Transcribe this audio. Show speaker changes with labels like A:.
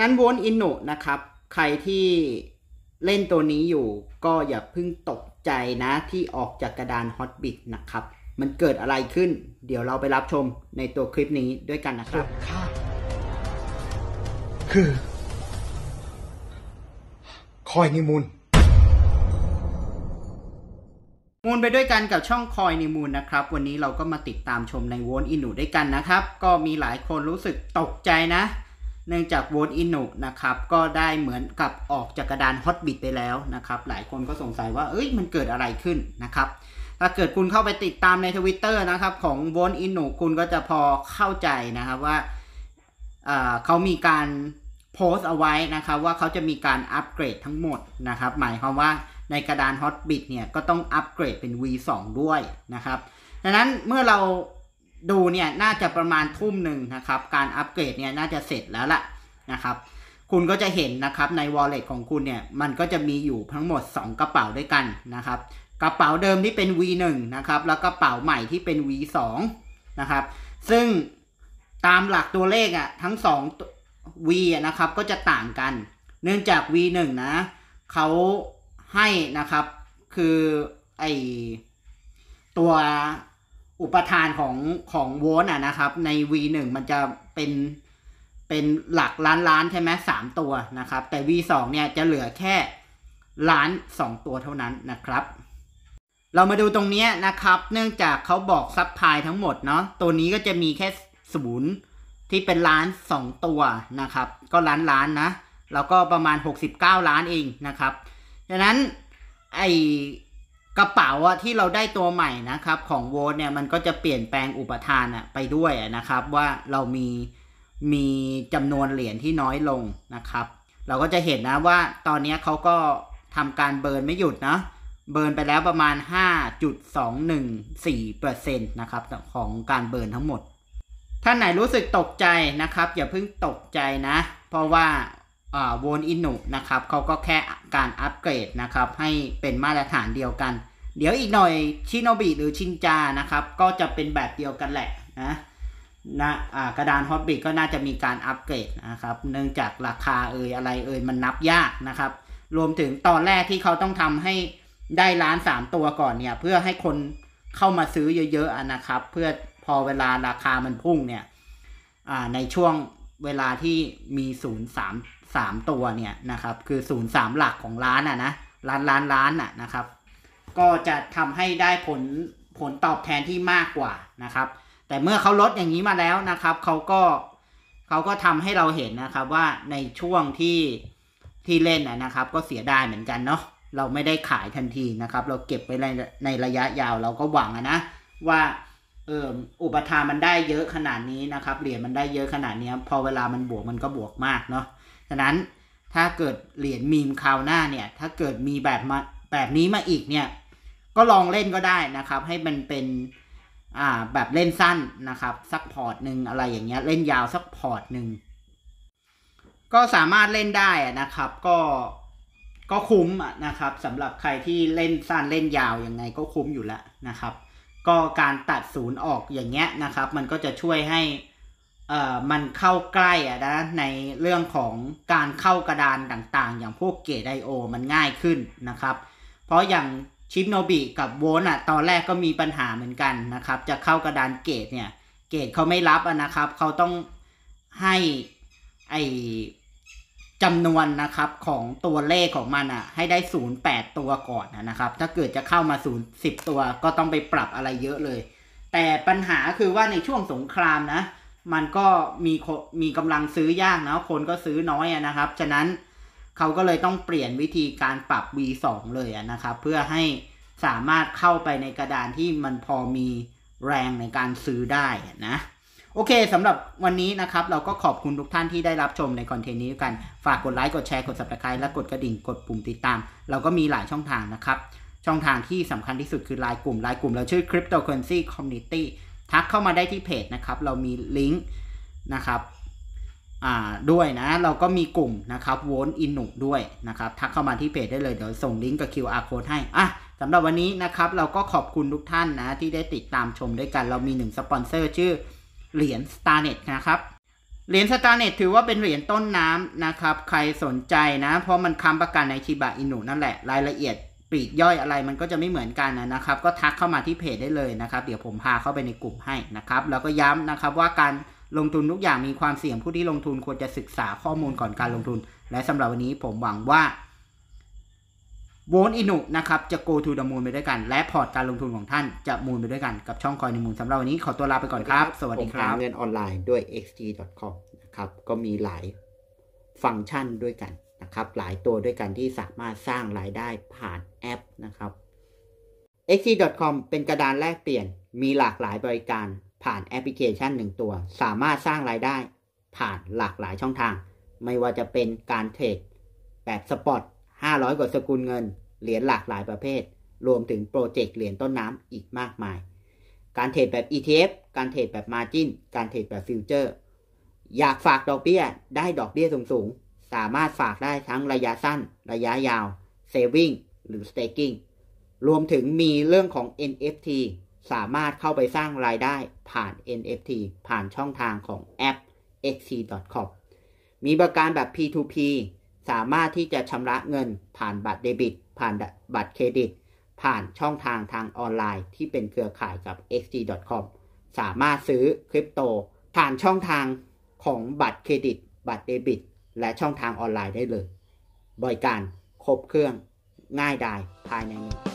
A: นั้นโวนอินโนนะครับ ใครที่เล่นตัวนี้อยู่ ก็อย่าเพิ่งตกใจนะที่ออกจากกระดานฮอตบิตนะครับ มันเกิดอะไรขึ้น เดี๋ยวเราไปรับชมในตัวคลิปนี้ด้วยกันนะครับ คือ คอยนิมูลมูลไปด้วยกันกับช่องคอยนนมูลนะครับ วันนี้เราก็มาติดตามชมในวนอินูด้วยกันนะครับ ก็มีหลายคนรู้สึกตกใจนะเนื่องจากโวลต์อินุนะครับก็ได้เหมือนกับออกจากกระดานฮอตบิตไปแล้วนะครับ หลายคนก็สงสัยว่าเอ้ยมันเกิดอะไรขึ้นนะครับ ถ้าเกิดคุณเข้าไปติดตามในทวิตเตอร์นะครับของโวลต์อินุคุณก็จะพอเข้าใจนะครับว่าเขามีการโพสต์เอาไว้นะครับ ว่าเขาจะมีการอัปเกรดทั้งหมดนะครับ หมายความว่าในกระดานฮอตบิตเนี่ยก็ต้องอัปเกรดเป็น V2 ด้วยนะครับ ดังนั้นเมื่อเราดูเนี่ยน่าจะประมาณทุ่มหนึ่งนะครับ การอัปเกรดเนี่ยน่าจะเสร็จแล้วล่ะนะครับ คุณก็จะเห็นนะครับใน wallet ของคุณเนี่ยมันก็จะมีอยู่ทั้งหมด 2 กระเป๋าด้วยกันนะครับ กระเป๋าเดิมที่เป็น V1 นะครับแล้วกระเป๋าใหม่ที่เป็น V2 นะครับซึ่งตามหลักตัวเลขอะ่ะทั้ง 2 V นะครับก็จะต่างกัน เนื่องจาก V1 นะเขาให้นะครับคือไอตัวอุปทานของของโวลต์อ่ะนะครับใน V1 มันจะเป็นเป็นหลักล้านล้านใช่ไหมสามตัวนะครับแต่ V2 เนี่ยจะเหลือแค่ล้านสองตัวเท่านั้นนะครับ เรามาดูตรงนี้นะครับ เนื่องจากเขาบอกซับพายทั้งหมดเนาะตัวนี้ก็จะมีแค่ศูนย์ที่เป็นล้านสองตัวนะครับ ก็ล้านล้านนะแล้วก็ประมาณ 69 ล้านเองนะครับดังนั้นไอกระเป๋าที่เราได้ตัวใหม่นะครับของโวลเนี่ยมันก็จะเปลี่ยนแปลงอุปทานไปด้วยนะครับ ว่าเรามีมีจำนวนเหรียญที่น้อยลงนะครับ เราก็จะเห็นนะว่าตอนนี้เขาก็ทำการเบิร์นไม่หยุดนะ เบิร์นไปแล้วประมาณ 5.214%นะครับของการเบิร์นทั้งหมดท่านไหนรู้สึกตกใจนะครับอย่าเพิ่งตกใจนะ เพราะว่าโวนอินุนะครับเขาก็แค่การอัปเกรดนะครับให้เป็นมาตรฐานเดียวกัน เดี๋ยวอีกหน่อยชิโนบิหรือชินจานะครับก็จะเป็นแบบเดียวกันแหละนะนะกระดานฮอตบิทก็น่าจะมีการอัปเกรดนะครับเนื่องจากราคาเอ่ยอะไรเอ่ยมันนับยากนะครับรวมถึงตอนแรกที่เขาต้องทำให้ได้ล้าน 3 ตัวก่อนเนี่ยเพื่อให้คนเข้ามาซื้อเยอะๆนะครับ เพื่อพอเวลาราคามันพุ่งเนี่ยในช่วงเวลาที่มีศูนย์สามสามตัวเนี่ยนะครับ คือศูนย์สามหลักของร้านอ่ะนะร้านร้านร้านอ่ะนะครับ ก็จะทำให้ได้ผลผลตอบแทนที่มากกว่านะครับ แต่เมื่อเขาลดอย่างนี้มาแล้วนะครับเขาก็เขาก็ทำให้เราเห็นนะครับว่าในช่วงที่ที่เล่นนะครับก็เสียดายเหมือนกันเนาะ เราไม่ได้ขายทันทีนะครับ เราเก็บไปในในระยะยาวเราก็หวังนะ ว่าเอออุปทานมันได้เยอะขนาดนี้นะครับเหรียญมันได้เยอะขนาดนี้พอเวลามันบวกมันก็บวกมากเนาะังนั้นถ้าเกิดเหรียญมีมคราวหน้าเนี่ยถ้าเกิดมีแบบมาแบบนี้มาอีกเนี่ยก็ลองเล่นก็ได้นะครับให้มันเป็นอ่าแบบเล่นสั้นนะครับซักพอร์ตหนึ่งอะไรอย่างเงี้ยเล่นยาวซักพอร์ตหนึ่งก็สามารถเล่นได้นะครับก็ก็คุ้มนะครับสำหรับใครที่เล่นสั้นเล่นยาวยังไงก็คุ้มอยู่แล้วนะครับ ก็การตัดศูนย์ออกอย่างเงี้ยนะครับ มันก็จะช่วยให้เอ่อมันเข้าใกล้อะนะในเรื่องของการเข้ากระดานต่างๆ อย่างพวกเกตไดโอมันง่ายขึ้นนะครับ เพราะอย่างชิปโนบิกับโวลต์อ่ะตอนแรกก็มีปัญหาเหมือนกันนะครับ จะเข้ากระดานเกตเนี่ยเกตเขาไม่รับนะครับ เขาต้องให้ไอจำนวนนะครับของตัวเลขของมันอ่ะให้ได้0ดตัวก่อนนะครับ ถ้าเกิดจะเข้ามา0ิบตัว ก็ต้องไปปรับอะไรเยอะเลย แต่ปัญหาคือว่าในช่วงสงครามนะมันก็มีมีกำลังซื้อยากนะคนก็ซื้อน้อยนะครับฉะนั้นเขาก็เลยต้องเปลี่ยนวิธีการปรับ V2 เลยนะครับ เพื่อให้สามารถเข้าไปในกระดานที่มันพอมีแรงในการซื้อได้นะโอเคสำหรับวันนี้นะครับ เราก็ขอบคุณทุกท่านที่ได้รับชมในคอนเทนต์นี้กัน ฝากกดไลค์กดแชร์กด subscribe และกดกระดิ่งกดปุ่มติดตาม เราก็มีหลายช่องทางนะครับ ช่องทางที่สำคัญที่สุดคือไลน์กลุ่มไลน์กลุ่มเราชื่อ Cryptocurrency Community ทักเข้ามาได้ที่เพจนะครับ เรามีลิงก์นะครับด้วยนะ เราก็มีกลุ่มนะครับโวลอินหนุด้วยนะครับ ทักเข้ามาที่เพจได้เลย เดี๋ยวส่งลิงก์กับ QR code ให้ อ่ะสำหรับวันนี้นะครับ เราก็ขอบคุณทุกท่านนะ ที่ได้ติดตามชมด้วยกัน เรามีหนึ่งสปอนเซอร์ชื่อเหรียญ StarNet นะครับ เหรียญ StarNet ถือว่าเป็นเหรียญต้นน้ำนะครับ ใครสนใจนะ เพราะมันค้ำประกันในชิบะอินุนั่นแหละ รายละเอียดปีกย่อยอะไรมันก็จะไม่เหมือนกันนะครับ ก็ทักเข้ามาที่เพจได้เลยนะครับเดี๋ยวผมพาเข้าไปในกลุ่มให้นะครับ แล้วก็ย้ำนะครับว่าการลงทุนทุกอย่างมีความเสี่ยงผู้ที่ลงทุนควรจะศึกษาข้อมูลก่อนการลงทุน และสำหรับวันนี้ผมหวังว่าโวนอินุนะครับจะโกทูดมูลไปด้วยกันและพอร์ตการลงทุนของท่านจะมูลไปด้วยกัน กับช่องคอยในมูลสำหรับวันนี้ ขอตัวลาไปก่อนครับ สวัสดีครับ เงินออนไลน์ด้วย xt.com นะครับ ก็มีหลายฟังก์ชันด้วยกันนะครับหลายตัวด้วยกันที่สามารถสร้างรายได้ผ่านแอปนะครับ xc.com เป็นกระดานแลกเปลี่ยนมีหลากหลายบริการผ่านแอปพลิเคชันหนึ่งตัว สามารถสร้างรายได้ผ่านหลากหลายช่องทาง ไม่ว่าจะเป็นการเทรดแบบสปอต500กว่าสกุลเงิน เหรียญหลากหลายประเภท รวมถึงโปรเจกต์เหรียญต้นน้ำอีกมากมาย การเทรดแบบ ETF การเทรดแบบ Margin การเทรดแบบฟิวเจอร์อยากฝากดอกเบี้ย ได้ดอกเบี้ยสูงสามารถฝากได้ทั้งระยะสั้น ระยะยาว saving หรือ staking รวมถึงมีเรื่องของ NFT สามารถเข้าไปสร้างรายได้ผ่าน NFT ผ่านช่องทางของแอป x c c o m มีบริการแบบ P2P สามารถที่จะชำระเงินผ่านบัตรเดบิต ผ่านบัตรเครดิต ผ่านช่องทางทางออนไลน์ที่เป็นเครือข่ายกับ x c c o m สามารถซื้อคริปโตผ่านช่องทางของบัตรเครดิต บัตรเดบิตและช่องทางออนไลน์ได้เลยบริการครบเครื่องง่ายดายภายในนี้